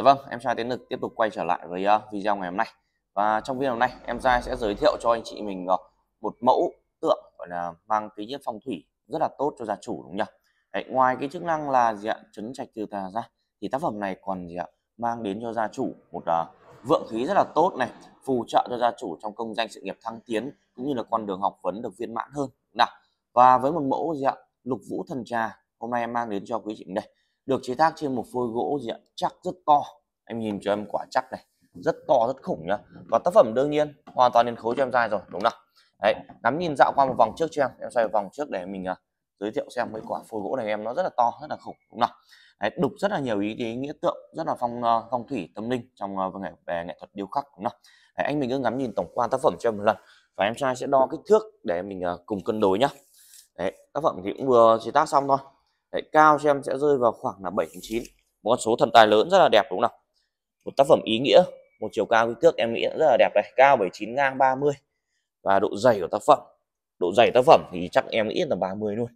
Dạ vâng, em trai Tiến Lực tiếp tục quay trở lại với uh, video ngày hôm nay Và trong video này, em trai sẽ giới thiệu cho anh chị mình uh, một mẫu tượng gọi là mang khí nhiếp phong thủy rất là tốt cho gia chủ đúng không Đấy, Ngoài cái chức năng là gì ạ, chấn trạch từ tà ra thì tác phẩm này còn gì ạ, mang đến cho gia chủ một uh, vượng khí rất là tốt này Phù trợ cho gia chủ trong công danh sự nghiệp thăng tiến cũng như là con đường học vấn được viên mãn hơn nào Và với một mẫu gì ạ, lục vũ thần trà hôm nay em mang đến cho quý chị mình đây được chế tác trên một phôi gỗ gì ạ chắc rất to em nhìn cho em quả chắc này rất to rất khủng nhá và tác phẩm đương nhiên hoàn toàn nên khối cho em dai rồi đúng không đấy ngắm nhìn dạo qua một vòng trước cho em em xoay vòng trước để mình uh, giới thiệu xem mấy quả phôi gỗ này em nó rất là to rất là khủng đúng không đấy, đục rất là nhiều ý, ý nghĩa tượng rất là phong uh, phong thủy tâm linh trong uh, về, về nghệ thuật điêu khắc đúng không đấy, anh mình cứ ngắm nhìn tổng quan tác phẩm cho em một lần và em trai sẽ đo kích thước để mình uh, cùng cân đối nhá đấy tác phẩm thì cũng vừa chế tác xong thôi Đấy, cao xem sẽ rơi vào khoảng là 7 9 một con số thần tài lớn rất là đẹp đúng không nào một tác phẩm ý nghĩa một chiều cao kích thước em nghĩ rất là đẹp đây, cao 79 ngang 30 và độ dày của tác phẩm độ dày tác phẩm thì chắc em nghĩ là 30 luôn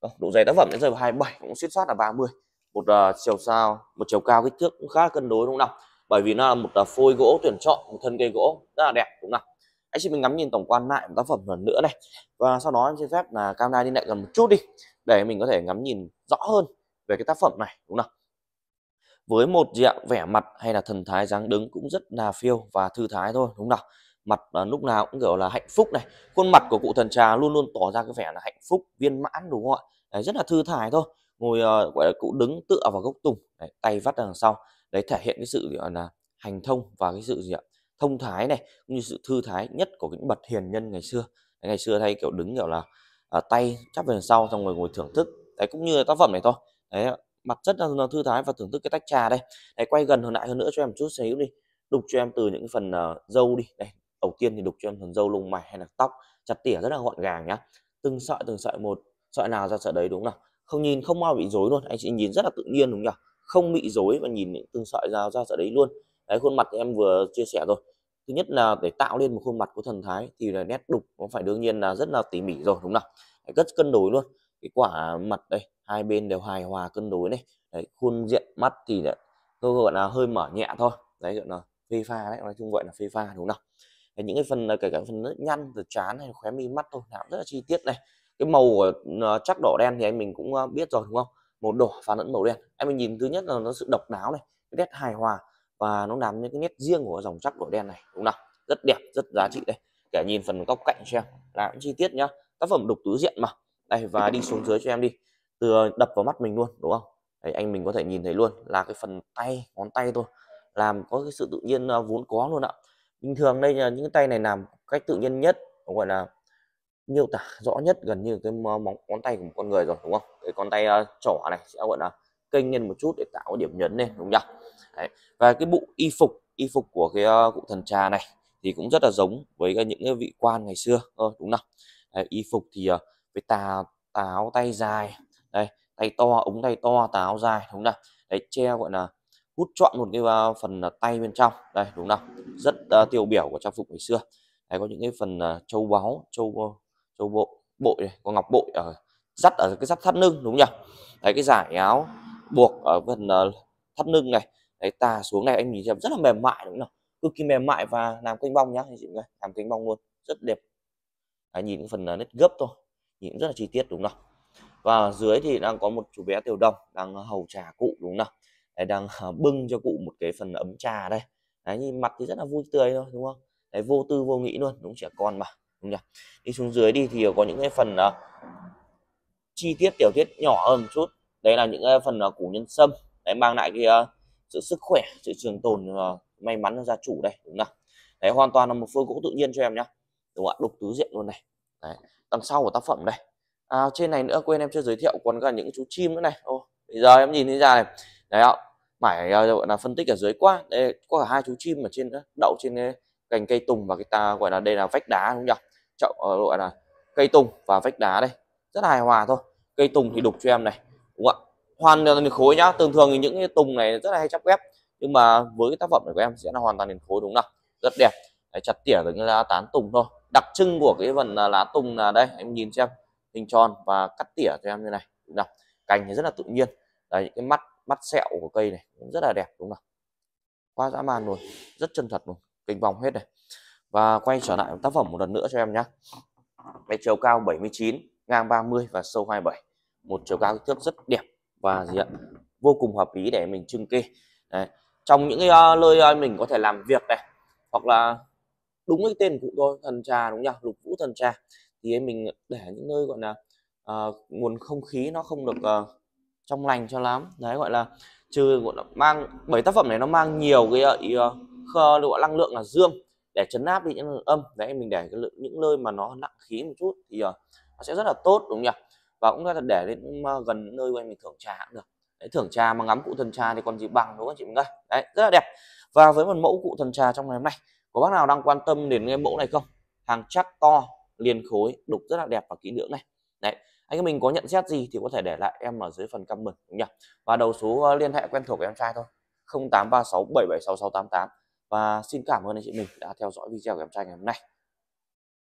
ờ, độ dày tác phẩm sẽ rơi vào 27 cũng xuyên soát là 30 một uh, chiều sao một chiều cao kích thước cũng khá là cân đối đúng không nào bởi vì nó là một uh, phôi gỗ tuyển chọn một thân cây gỗ rất là đẹp đúng không nào anh chị mình ngắm nhìn tổng quan lại một tác phẩm lần nữa này và sau đó em xin phép là camera đi lại gần một chút đi để mình có thể ngắm nhìn rõ hơn về cái tác phẩm này đúng không với một dạng vẻ mặt hay là thần thái dáng đứng cũng rất là phiêu và thư thái thôi đúng không mặt à, lúc nào cũng kiểu là hạnh phúc này khuôn mặt của cụ thần trà luôn luôn tỏ ra cái vẻ là hạnh phúc viên mãn đúng không ạ đấy, rất là thư thái thôi ngồi ờ, gọi là cụ đứng tựa vào gốc tùng đấy, tay vắt đằng sau đấy thể hiện cái sự gọi là hành thông và cái sự gì ạ thông thái này cũng như sự thư thái nhất của những bậc hiền nhân ngày xưa đấy, ngày xưa thay kiểu đứng kiểu là à, tay chắp về sau xong rồi ngồi thưởng thức đấy cũng như là tác phẩm này thôi đấy mặt rất là, là thư thái và thưởng thức cái tách trà đây này quay gần hơn lại hơn nữa cho em một chút xíu đi đục cho em từ những phần uh, dâu đi đây đầu tiên thì đục cho em phần dâu lông mày hay là tóc chặt tỉa rất là gọn gàng nhá từng sợi từng sợi một sợi nào ra sợi đấy đúng không nào không nhìn không bao bị rối luôn anh chị nhìn rất là tự nhiên đúng không nhỉ không bị rối và nhìn những từng sợi ra ra sợi đấy luôn đấy khuôn mặt em vừa chia sẻ rồi thứ nhất là để tạo lên một khuôn mặt có thần thái thì là nét đục nó phải đương nhiên là rất là tỉ mỉ rồi đúng không nào rất cân đối luôn cái quả mặt đây hai bên đều hài hòa cân đối này đấy, khuôn diện mắt thì là cơ hội là hơi mở nhẹ thôi đấy gọi là phê pha đấy nói chung gọi là phê pha đúng không nào những cái phần à, kể cả phần nước nhăn từ chán hay khóe mi mắt thôi làm rất là chi tiết này cái màu của à, chắc đỏ đen thì anh mình cũng à, biết rồi đúng không màu đỏ pha lẫn màu đen anh mình nhìn thứ nhất là nó sự độc đáo này nét hài hòa và nó làm những cái nét riêng của dòng sắc đỏ đen này đúng không rất đẹp rất giá trị đây kể nhìn phần góc cạnh cho em là những chi tiết nhá tác phẩm đục tứ diện mà đây và đi xuống dưới cho em đi từ ờ, đập vào mắt mình luôn đúng không đấy, anh mình có thể nhìn thấy luôn là cái phần tay ngón tay thôi làm có cái sự tự nhiên ờ, vốn có luôn ạ bình thường đây là những cái tay này làm cách tự nhiên nhất gọi là miêu tả rõ nhất gần như cái móng ngón tay của một con người rồi đúng không cái con tay uh, ờ, trỏ này sẽ gọi là kênh lên một chút để tạo điểm nhấn lên đúng không Đấy. và cái bộ y phục y phục của cái uh, cụ thần trà này thì cũng rất là giống với cái những cái vị quan ngày xưa thôi đúng không Đấy, y phục thì uh, với tà táo tay dài đây tay to ống tay to táo dài đúng không Đấy, che gọi là hút chọn một cái uh, phần uh, tay bên trong đây đúng không rất uh, tiêu biểu của trang phục ngày xưa Đấy, có những cái phần uh, châu báu châu uh, châu bộ bội này, có ngọc bội ở dắt ở cái dắt thắt lưng đúng không nhỉ đấy cái giải áo buộc ở phần uh, thắt lưng này đấy ta xuống này anh nhìn xem rất là mềm mại đúng không cực kỳ mềm mại và làm cánh bong nhá anh chị này làm cánh bong luôn rất đẹp đấy, nhìn cái phần à, nét gấp thôi nhìn rất là chi tiết đúng không và dưới thì đang có một chú bé tiểu đồng đang hầu trà cụ đúng không đấy, đang à, bưng cho cụ một cái phần ấm trà đây đấy, nhìn mặt thì rất là vui tươi thôi đúng không đấy vô tư vô nghĩ luôn đúng trẻ con mà đúng nhỉ đi xuống dưới đi thì có những cái phần uh, chi tiết tiểu tiết nhỏ hơn một chút đấy là những cái phần uh, củ nhân sâm đấy mang lại cái uh, sự sức khỏe sự trường tồn ờ, may mắn cho gia chủ đây đúng không đấy hoàn toàn là một phôi gỗ tự nhiên cho em nhá đúng không ạ đục tứ diện luôn này đấy. đằng sau của tác phẩm đây à, trên này nữa quên em chưa giới thiệu còn cả những chú chim nữa này ô bây giờ em nhìn thấy ra này đấy ạ mải ờ, gọi là phân tích ở dưới qua đây có cả hai chú chim ở trên đó, đậu trên ờ, cành cây tùng và cái ta gọi là đây là vách đá đúng không nhỉ trọng gọi là cây tùng và vách đá đây rất hài hòa thôi cây tùng thì đục cho em này đúng không ạ hoàn toàn liền khối nhá thường thường thì những cái tùng này rất là hay chắp ghép nhưng mà với cái tác phẩm này của em sẽ là hoàn toàn liền khối đúng không rất đẹp đấy, chặt tỉa được như lá tán tùng thôi đặc trưng của cái phần à, lá tùng là đây em nhìn xem hình tròn và cắt tỉa cho em như này đúng không cành thì rất là tự nhiên đấy cái mắt mắt sẹo của cây này cũng rất là đẹp đúng không quá dã man luôn rất chân thật luôn kênh vòng hết này và quay trở lại tác phẩm một lần nữa cho em nhé cái chiều cao 79 ngang 30 và sâu 27 một chiều cao kích thước rất đẹp và gì ạ vô cùng hợp lý để mình trưng kê Đấy. trong những cái ờ, nơi uh, mình có thể làm việc này hoặc là đúng cái tên của cụ thôi thần trà đúng không lục vũ thần trà thì mình để những nơi gọi là uh, nguồn không khí nó không được uh, trong lành cho lắm đấy gọi là trừ gọi là mang bởi tác phẩm này nó mang nhiều cái uh, khơ gọi năng lượng là dương để chấn áp đi những âm đấy mình để cái lượng, những nơi mà nó nặng khí một chút thì uh, nó sẽ rất là tốt đúng không nhỉ và cũng có thể để đến ờ, gần nơi quen mình thưởng trà cũng được đấy, thưởng trà mà ngắm cụ thần trà thì còn gì bằng đúng không chị mình ơi đấy rất là đẹp và với một mẫu cụ thần trà trong ngày hôm nay có bác nào đang quan tâm đến cái mẫu này không hàng chắc to liền khối đục rất là đẹp và kỹ lưỡng này đấy anh em mình có nhận xét gì thì có thể để lại em ở dưới phần comment đúng nhỉ và đầu số ờ, liên hệ quen thuộc của em trai thôi 0836776688 và xin cảm ơn anh chị mình đã theo dõi video của em trai ngày hôm nay